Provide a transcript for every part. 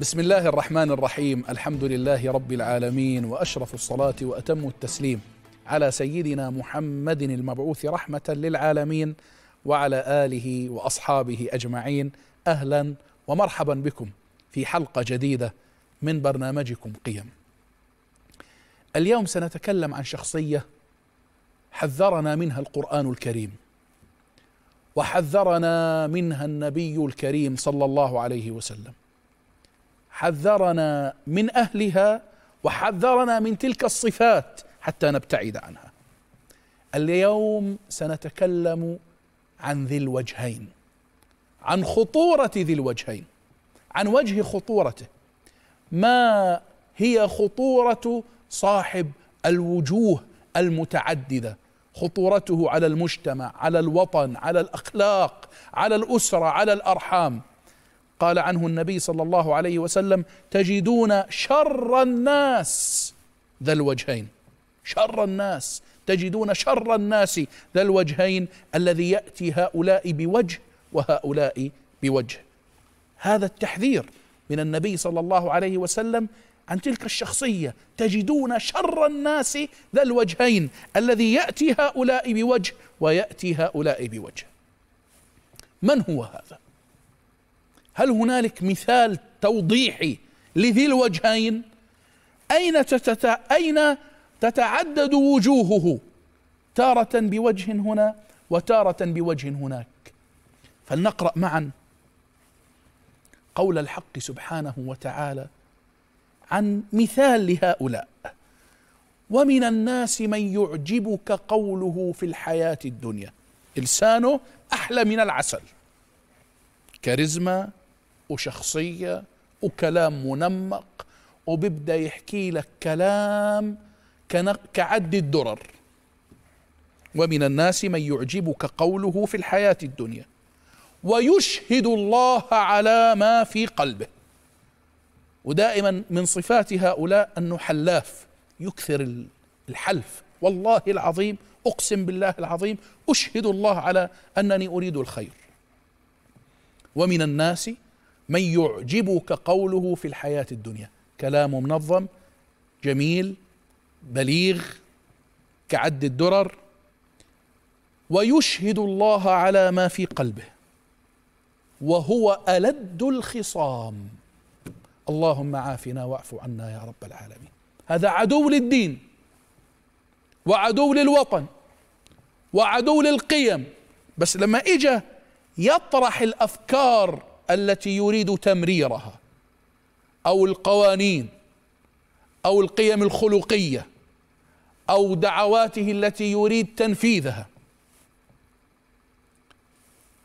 بسم الله الرحمن الرحيم الحمد لله رب العالمين واشرف الصلاه واتم التسليم على سيدنا محمد المبعوث رحمه للعالمين وعلى اله واصحابه اجمعين اهلا ومرحبا بكم في حلقه جديده من برنامجكم قيم. اليوم سنتكلم عن شخصيه حذرنا منها القران الكريم وحذرنا منها النبي الكريم صلى الله عليه وسلم. حذرنا من أهلها وحذرنا من تلك الصفات حتى نبتعد عنها اليوم سنتكلم عن ذي الوجهين عن خطورة ذي الوجهين عن وجه خطورته ما هي خطورة صاحب الوجوه المتعددة خطورته على المجتمع على الوطن على الأخلاق على الأسرة على الأرحام قال عنه النبي صلى الله عليه وسلم تجدون شر الناس ذا الوجهين شر الناس تجدون شر الناس ذا الوجهين الذي ياتي هؤلاء بوجه وهؤلاء بوجه هذا التحذير من النبي صلى الله عليه وسلم عن تلك الشخصيه تجدون شر الناس ذا الوجهين الذي ياتي هؤلاء بوجه وياتي هؤلاء بوجه من هو هذا هل هنالك مثال توضيحي لذي الوجهين أين, تتت... أين تتعدد وجوهه تارة بوجه هنا وتارة بوجه هناك فلنقرأ معا قول الحق سبحانه وتعالى عن مثال لهؤلاء ومن الناس من يعجبك قوله في الحياة الدنيا لسانه أحلى من العسل كاريزما وشخصية وكلام منمق وبيبدأ يحكي لك كلام كعد الدرر ومن الناس من يعجبك قوله في الحياة الدنيا ويشهد الله على ما في قلبه ودائما من صفات هؤلاء أنه حلاف يكثر الحلف والله العظيم أقسم بالله العظيم أشهد الله على أنني أريد الخير ومن الناس من يعجبك قوله في الحياة الدنيا كلام منظم جميل بليغ كعد الدرر ويشهد الله على ما في قلبه وهو ألد الخصام اللهم عافنا واعف عنا يا رب العالمين هذا عدو للدين وعدو للوطن وعدو للقيم بس لما اجى يطرح الافكار التي يريد تمريرها او القوانين او القيم الخلقيه او دعواته التي يريد تنفيذها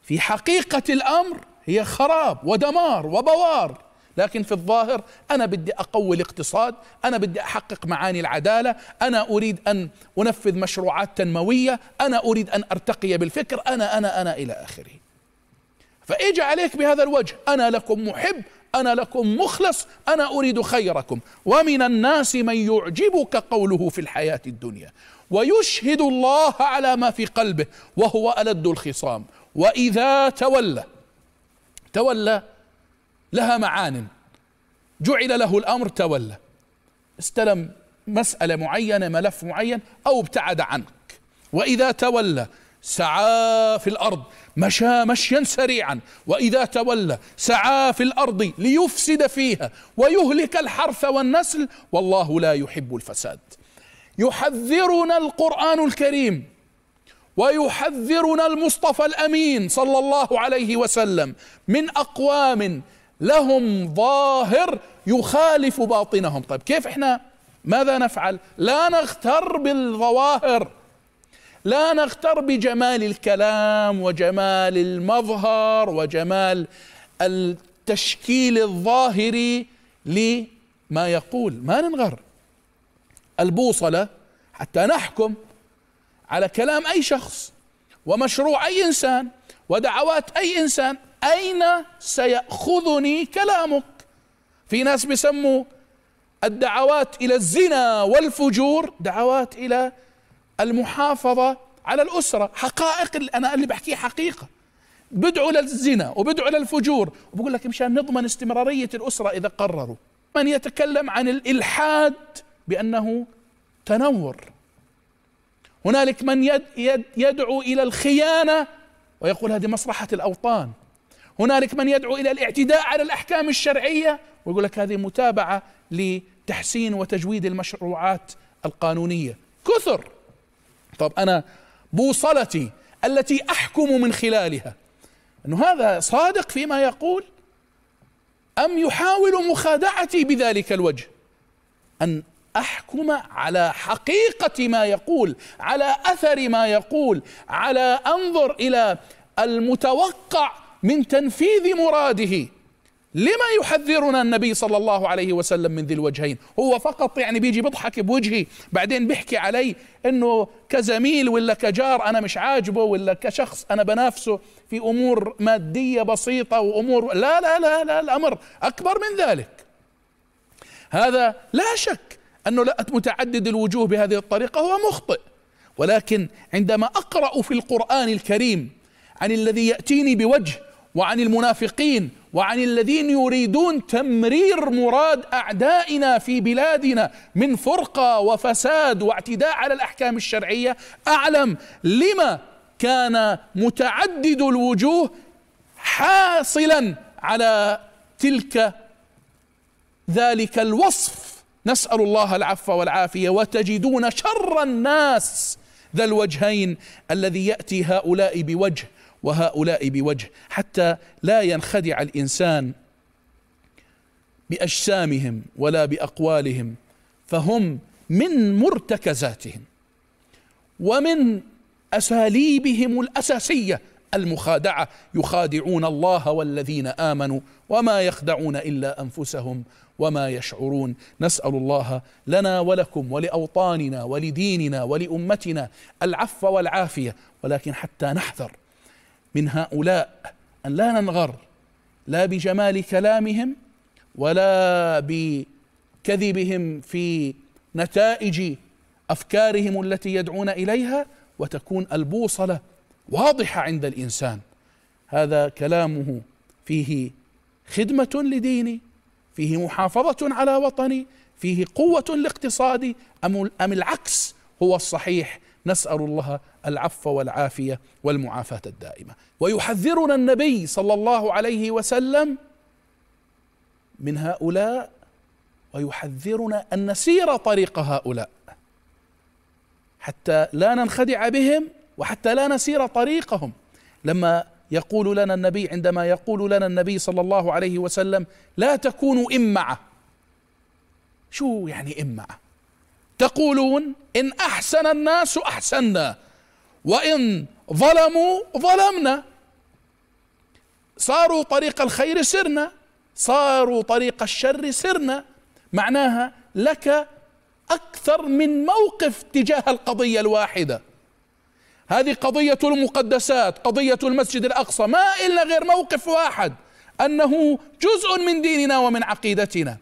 في حقيقه الامر هي خراب ودمار وبوار لكن في الظاهر انا بدي اقوي الاقتصاد انا بدي احقق معاني العداله انا اريد ان انفذ مشروعات تنمويه انا اريد ان ارتقي بالفكر انا انا انا الى اخره فاجى عليك بهذا الوجه انا لكم محب انا لكم مخلص انا اريد خيركم ومن الناس من يعجبك قوله في الحياه الدنيا ويشهد الله على ما في قلبه وهو الد الخصام واذا تولى تولى لها معان جعل له الامر تولى استلم مساله معينه ملف معين او ابتعد عنك واذا تولى سعى في الأرض مشى مشيا سريعا وإذا تولى سعى في الأرض ليفسد فيها ويهلك الحرث والنسل والله لا يحب الفساد يحذرنا القرآن الكريم ويحذرنا المصطفى الأمين صلى الله عليه وسلم من أقوام لهم ظاهر يخالف باطنهم طيب كيف احنا ماذا نفعل لا نغتر بالظواهر لا نغتر بجمال الكلام وجمال المظهر وجمال التشكيل الظاهري لما يقول ما ننغر البوصله حتى نحكم على كلام اي شخص ومشروع اي انسان ودعوات اي انسان اين سياخذني كلامك في ناس بيسموا الدعوات الى الزنا والفجور دعوات الى المحافظة على الأسرة حقائق اللي أنا اللي بحكيه حقيقة بدعوا للزنا وبدعوا للفجور وبقول لك مشان نضمن استمرارية الأسرة إذا قرروا من يتكلم عن الإلحاد بأنه تنور هنالك من يد يد يدعو إلى الخيانة ويقول هذه مصلحة الأوطان هنالك من يدعو إلى الاعتداء على الأحكام الشرعية ويقول لك هذه متابعة لتحسين وتجويد المشروعات القانونية كثر طب أنا بوصلتي التي أحكم من خلالها أنه هذا صادق فيما يقول أم يحاول مخادعتي بذلك الوجه أن احكم على حقيقه ما يقول على اثر ما يقول على انظر الى المتوقع من تنفيذ مراده لما يحذرنا النبي صلى الله عليه وسلم من ذي الوجهين هو فقط يعني بيجي بيضحك بوجهي بعدين بيحكي علي انه كزميل ولا كجار انا مش عاجبه ولا كشخص انا بنافسه في امور ماديه بسيطه وامور لا لا لا لا الامر اكبر من ذلك هذا لا شك انه لا متعدد الوجوه بهذه الطريقه هو مخطئ ولكن عندما اقرا في القران الكريم عن الذي ياتيني بوجه وعن المنافقين وعن الذين يريدون تمرير مراد اعدائنا في بلادنا من فرقه وفساد واعتداء على الاحكام الشرعيه اعلم لما كان متعدد الوجوه حاصلا على تلك ذلك الوصف نسال الله العفو والعافيه وتجدون شر الناس ذا الوجهين الذي يأتي هؤلاء بوجه وهؤلاء بوجه حتى لا ينخدع الإنسان بأجسامهم ولا بأقوالهم فهم من مرتكزاتهم ومن أساليبهم الأساسية المخادعة يخادعون الله والذين آمنوا وما يخدعون إلا أنفسهم وما يشعرون نسأل الله لنا ولكم ولأوطاننا ولديننا ولأمتنا العفو والعافية ولكن حتى نحذر من هؤلاء أن لا ننغر لا بجمال كلامهم ولا بكذبهم في نتائج أفكارهم التي يدعون إليها وتكون البوصلة واضحه عند الانسان هذا كلامه فيه خدمه لديني فيه محافظه على وطني فيه قوه لاقتصادي ام ام العكس هو الصحيح نسال الله العفو والعافيه والمعافاه الدائمه ويحذرنا النبي صلى الله عليه وسلم من هؤلاء ويحذرنا ان نسير طريق هؤلاء حتى لا ننخدع بهم وحتى لا نسير طريقهم لما يقول لنا النبي عندما يقول لنا النبي صلى الله عليه وسلم لا تكونوا إمعة شو يعني إمعة تقولون إن أحسن الناس أحسنا وإن ظلموا ظلمنا صاروا طريق الخير سرنا صاروا طريق الشر سرنا معناها لك أكثر من موقف تجاه القضية الواحدة هذه قضية المقدسات قضية المسجد الأقصى ما إلا غير موقف واحد أنه جزء من ديننا ومن عقيدتنا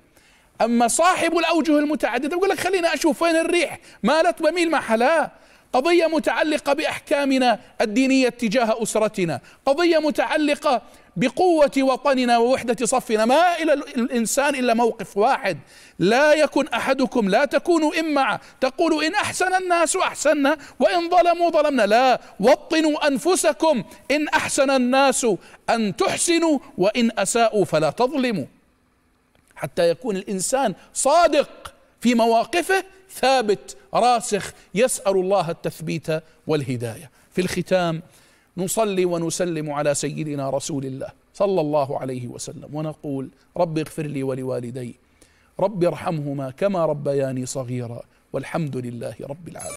أما صاحب الأوجه المتعددة يقول لك خلينا أشوف وين الريح مالت بميل محلاه قضية متعلقة بأحكامنا الدينية تجاه أسرتنا قضية متعلقة بقوة وطننا ووحدة صفنا ما إلى الإنسان إلا موقف واحد لا يكن أحدكم لا تكونوا إمعة تقولوا إن أحسن الناس أحسنا وإن ظلموا ظلمنا لا وطنوا أنفسكم إن أحسن الناس أن تحسنوا وإن أساءوا فلا تظلموا حتى يكون الإنسان صادق في مواقفه ثابت راسخ يسأل الله التثبيت والهداية في الختام نصلي ونسلم على سيدنا رسول الله صلى الله عليه وسلم ونقول رب اغفر لي ولوالدي رب ارحمهما كما ربياني صغيرا والحمد لله رب العالمين